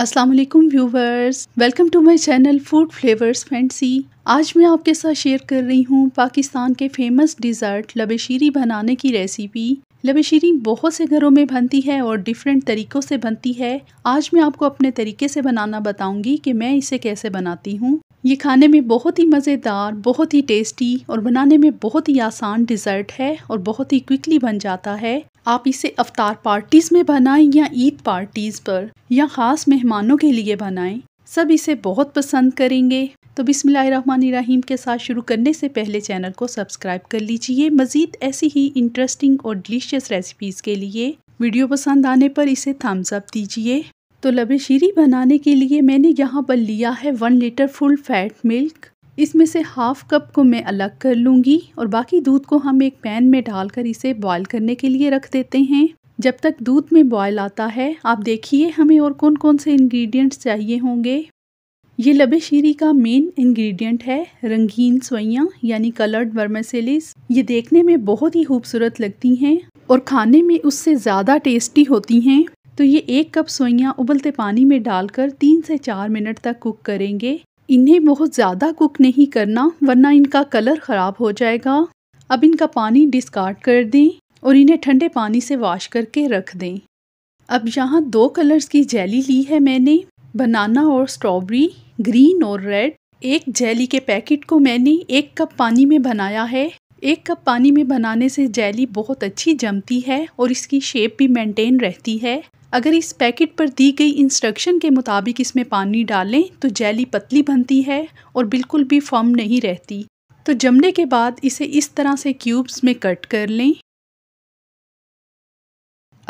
Aslam viewers welcome to my channel food flavours fancy आज मैं आपके साथ शेयर कर रही हूँ पाकिस्तान के फेमस डिज़र्ट लबेशीरी बनाने की रेसिपी लबेशीरी बहुत से घरों में बनती है और डिफरेंट तरीक़ों से बनती है आज मैं आपको अपने तरीके से बनाना बताऊँगी कि मैं इसे कैसे बनाती हूँ ये खाने में बहुत ही मज़ेदार बहुत ही टेस्टी और बनाने में बहुत ही आसान डिज़र्ट है और बहुत ही क्विकली बन जाता है आप इसे अवतार पार्टीज़ में बनाएं या ईद पार्टीज़ पर या ख़ास मेहमानों के लिए बनाएं सब इसे बहुत पसंद करेंगे तो बिसमीम के साथ शुरू करने से पहले चैनल को सब्सक्राइब कर लीजिए मज़ीद ऐसी ही इंटरेस्टिंग और डिलीशियस रेसिपीज़ के लिए वीडियो पसंद आने पर इसे थम्स अप दीजिए तो लबे शीरी बनाने के लिए मैंने यहाँ पर लिया है one litre full fat milk इसमें से हाफ़ कप को मैं अलग कर लूँगी और बाकी दूध को हम एक पैन में डालकर इसे बॉयल करने के लिए रख देते हैं जब तक दूध में बॉयल आता है आप देखिए हमें और कौन कौन से इंग्रेडिएंट्स चाहिए होंगे ये लबे शीरी का मेन इंग्रेडिएंट है रंगीन सोइयाँ यानी कलर्ड वर्मेसेलिस ये देखने में बहुत ही खूबसूरत लगती हैं और खाने में उससे ज़्यादा टेस्टी होती हैं तो ये एक कप सोइयाँ उबलते पानी में डालकर तीन से चार मिनट तक कुक करेंगे इन्हें बहुत ज़्यादा कुक नहीं करना वरना इनका कलर ख़राब हो जाएगा अब इनका पानी डिस्कार्ड कर दें और इन्हें ठंडे पानी से वॉश करके रख दें अब यहाँ दो कलर्स की जेली ली है मैंने बनाना और स्ट्रॉबेरी ग्रीन और रेड एक जेली के पैकेट को मैंने एक कप पानी में बनाया है एक कप पानी में बनाने से जैली बहुत अच्छी जमती है और इसकी शेप भी मेंटेन रहती है अगर इस पैकेट पर दी गई इंस्ट्रक्शन के मुताबिक इसमें पानी डालें तो जैली पतली बनती है और बिल्कुल भी फर्म नहीं रहती तो जमने के बाद इसे इस तरह से क्यूब्स में कट कर लें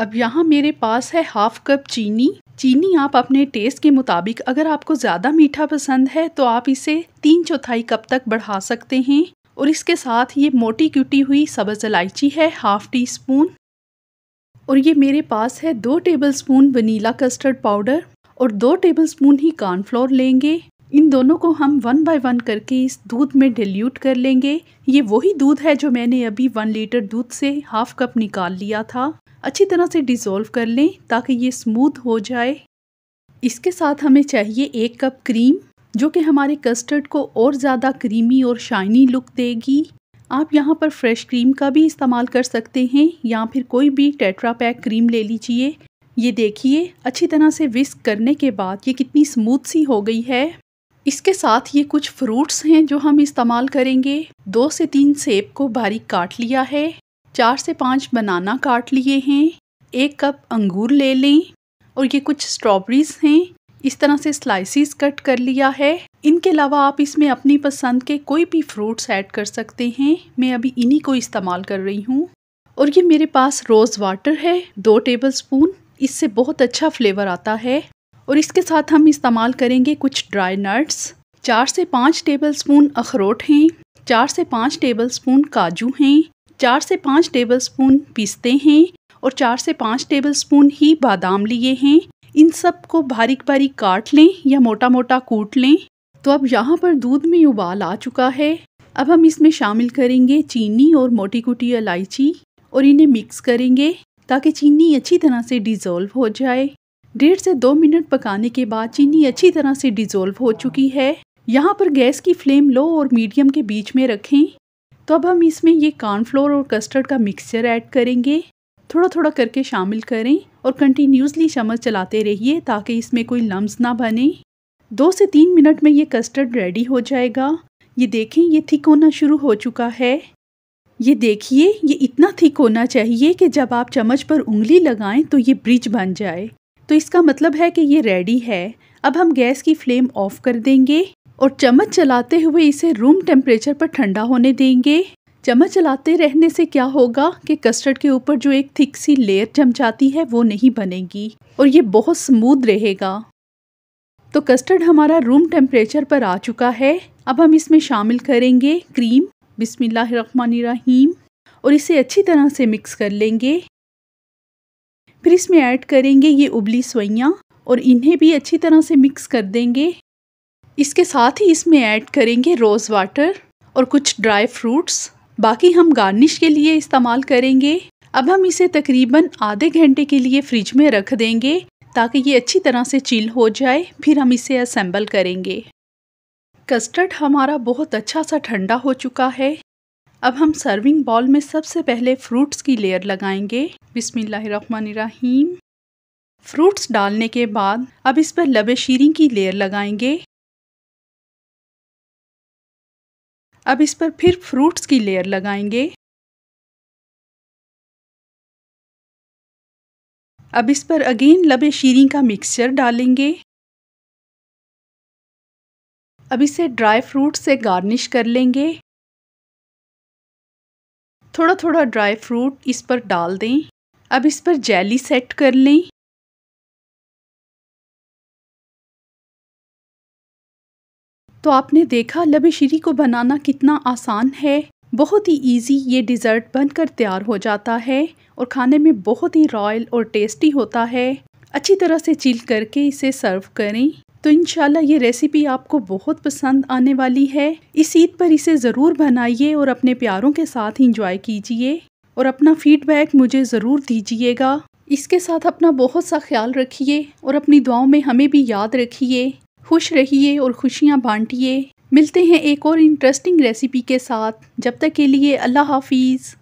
अब यहाँ मेरे पास है हाफ कप चीनी चीनी आप अपने टेस्ट के मुताबिक अगर आपको ज़्यादा मीठा पसंद है तो आप इसे तीन चौथाई कप तक बढ़ा सकते हैं और इसके साथ ये मोटी कुटी हुई सब्ज़ इलायची है हाफ़ टी स्पून और ये मेरे पास है दो tablespoon vanilla custard powder और दो टेबल स्पून ही कॉर्नफ्लोर लेंगे इन दोनों को हम वन बाय वन करके इस दूध में डिल्यूट कर लेंगे ये वही दूध है जो मैंने अभी वन लीटर दूध से हाफ़ कप निकाल लिया था अच्छी तरह से डिज़ोल्व कर लें ताकि ये स्मूथ हो जाए इसके साथ हमें चाहिए एक कप क्रीम जो कि हमारे कस्टर्ड को और ज़्यादा क्रीमी और शाइनी लुक देगी आप यहाँ पर फ्रेश क्रीम का भी इस्तेमाल कर सकते हैं या फिर कोई भी टेट्रा पैक क्रीम ले लीजिए ये देखिए अच्छी तरह से विस्क करने के बाद ये कितनी स्मूथ सी हो गई है इसके साथ ये कुछ फ्रूट्स हैं जो हम इस्तेमाल करेंगे दो से तीन सेब को बारीक काट लिया है चार से पाँच बनाना काट लिए हैं एक कप अंगूर ले लें और ये कुछ स्ट्रॉबेरीज हैं इस तरह से स्लाइसिस कट कर लिया है इनके अलावा आप इसमें अपनी पसंद के कोई भी फ्रूट्स ऐड कर सकते हैं मैं अभी इन्हीं को इस्तेमाल कर रही हूँ और ये मेरे पास रोज़ वाटर है दो टेबल स्पून इससे बहुत अच्छा फ्लेवर आता है और इसके साथ हम इस्तेमाल करेंगे कुछ ड्राई नट्स चार से पाँच टेबल स्पून अखरोट हैं चार से पाँच टेबल स्पून काजू हैं चार से पाँच टेबल स्पून पिस्ते हैं और चार से पाँच टेबल स्पून ही बादाम लिए हैं इन सब को बारीक बारीक काट लें या मोटा मोटा कूट लें तो अब यहाँ पर दूध में उबाल आ चुका है अब हम इसमें शामिल करेंगे चीनी और मोटी कुटी इलायची और इन्हें मिक्स करेंगे ताकि चीनी अच्छी तरह से डिज़ोल्व हो जाए डेढ़ से दो मिनट पकाने के बाद चीनी अच्छी तरह से डिज़ोल्व हो चुकी है यहाँ पर गैस की फ्लेम लो और मीडियम के बीच में रखें तो अब हम इसमें ये कॉर्नफ्लोर और कस्टर्ड का मिक्सचर ऐड करेंगे थोड़ा थोड़ा करके शामिल करें और कंटिन्यूसली चम्मच चलाते रहिए ताकि इसमें कोई लम्स ना बने दो से तीन मिनट में ये कस्टर्ड रेडी हो जाएगा ये देखें ये थिक होना शुरू हो चुका है ये देखिए ये इतना थिक होना चाहिए कि जब आप चम्मच पर उंगली लगाएं तो ये ब्रिज बन जाए तो इसका मतलब है कि ये रेडी है अब हम गैस की फ्लेम ऑफ कर देंगे और चम्मच चलाते हुए इसे रूम टेम्परेचर पर ठंडा होने देंगे चम्मच चलाते रहने से क्या होगा कि कस्टर्ड के ऊपर जो एक थिक सी लेयर जम जाती है वो नहीं बनेगी और ये बहुत स्मूद रहेगा तो कस्टर्ड हमारा रूम टेम्परेचर पर आ चुका है अब हम इसमें शामिल करेंगे क्रीम बिसमीम और इसे अच्छी तरह से मिक्स कर लेंगे फिर इसमें ऐड करेंगे ये उबली सोइयाँ और इन्हें भी अच्छी तरह से मिक्स कर देंगे इसके साथ ही इसमें ऐड करेंगे रोज़ वाटर और कुछ ड्राई फ्रूट्स बाकी हम गार्निश के लिए इस्तेमाल करेंगे अब हम इसे तकरीबन आधे घंटे के लिए फ्रिज में रख देंगे ताकि ये अच्छी तरह से चिल हो जाए फिर हम इसे असेंबल करेंगे कस्टर्ड हमारा बहुत अच्छा सा ठंडा हो चुका है अब हम सर्विंग बॉल में सबसे पहले फ्रूट्स की लेयर लगाएंगे बिसमीम फ्रूट्स डालने के बाद अब इस पर लबे शीरी की लेयर लगाएंगे अब इस पर फिर फ्रूट्स की लेयर लगाएंगे अब इस पर अगेन लबे शीरी का मिक्सचर डालेंगे अब इसे ड्राई फ्रूट से गार्निश कर लेंगे थोड़ा थोड़ा ड्राई फ्रूट इस पर डाल दें अब इस पर जेली सेट कर लें तो आपने देखा लबेशरी को बनाना कितना आसान है बहुत ही इजी ये डिज़र्ट बनकर तैयार हो जाता है और खाने में बहुत ही रॉयल और टेस्टी होता है अच्छी तरह से चिल करके इसे सर्व करें तो इन ये रेसिपी आपको बहुत पसंद आने वाली है इस ईद पर इसे ज़रूर बनाइए और अपने प्यारों के साथ इंजॉय कीजिए और अपना फीडबैक मुझे ज़रूर दीजिएगा इसके साथ अपना बहुत सा ख्याल रखिए और अपनी दुआओं में हमें भी याद रखिए खुश रहिए और खुशियाँ बांटिए मिलते हैं एक और इंटरेस्टिंग रेसिपी के साथ जब तक के लिए अल्लाह हाफिज़